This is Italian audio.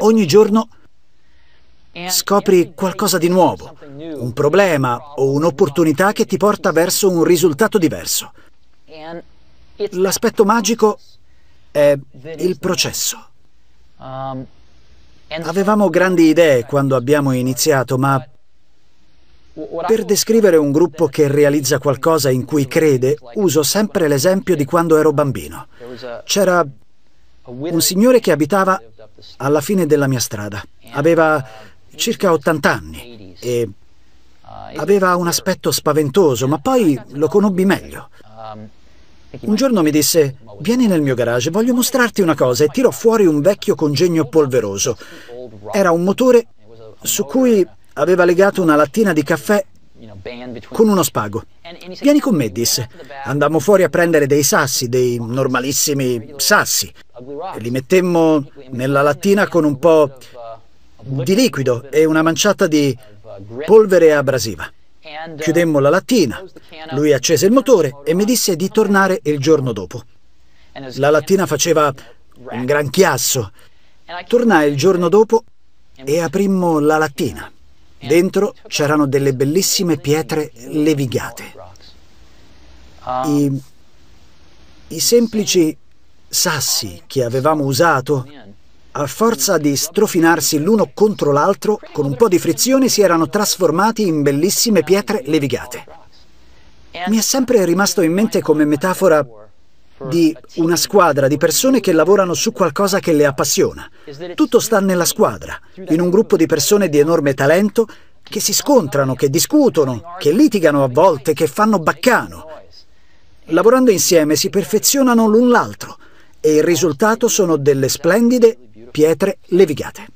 Ogni giorno scopri qualcosa di nuovo, un problema o un'opportunità che ti porta verso un risultato diverso. L'aspetto magico è il processo. Um, Avevamo grandi idee quando abbiamo iniziato, ma per descrivere un gruppo che realizza qualcosa in cui crede, uso sempre l'esempio di quando ero bambino. C'era un signore che abitava alla fine della mia strada. Aveva circa 80 anni e aveva un aspetto spaventoso, ma poi lo conobbi meglio. Un giorno mi disse, vieni nel mio garage, voglio mostrarti una cosa, e tirò fuori un vecchio congegno polveroso. Era un motore su cui aveva legato una lattina di caffè con uno spago. Vieni con me, disse. Andammo fuori a prendere dei sassi, dei normalissimi sassi. Li mettemmo nella lattina con un po' di liquido e una manciata di polvere abrasiva. Chiudemmo la lattina, lui accese il motore e mi disse di tornare il giorno dopo. La lattina faceva un gran chiasso. Tornai il giorno dopo e aprimmo la lattina. Dentro c'erano delle bellissime pietre levigate. I, i semplici sassi che avevamo usato, a forza di strofinarsi l'uno contro l'altro, con un po' di frizione si erano trasformati in bellissime pietre levigate. Mi è sempre rimasto in mente come metafora di una squadra di persone che lavorano su qualcosa che le appassiona. Tutto sta nella squadra, in un gruppo di persone di enorme talento che si scontrano, che discutono, che litigano a volte, che fanno baccano. Lavorando insieme si perfezionano l'un l'altro e il risultato sono delle splendide pietre levigate.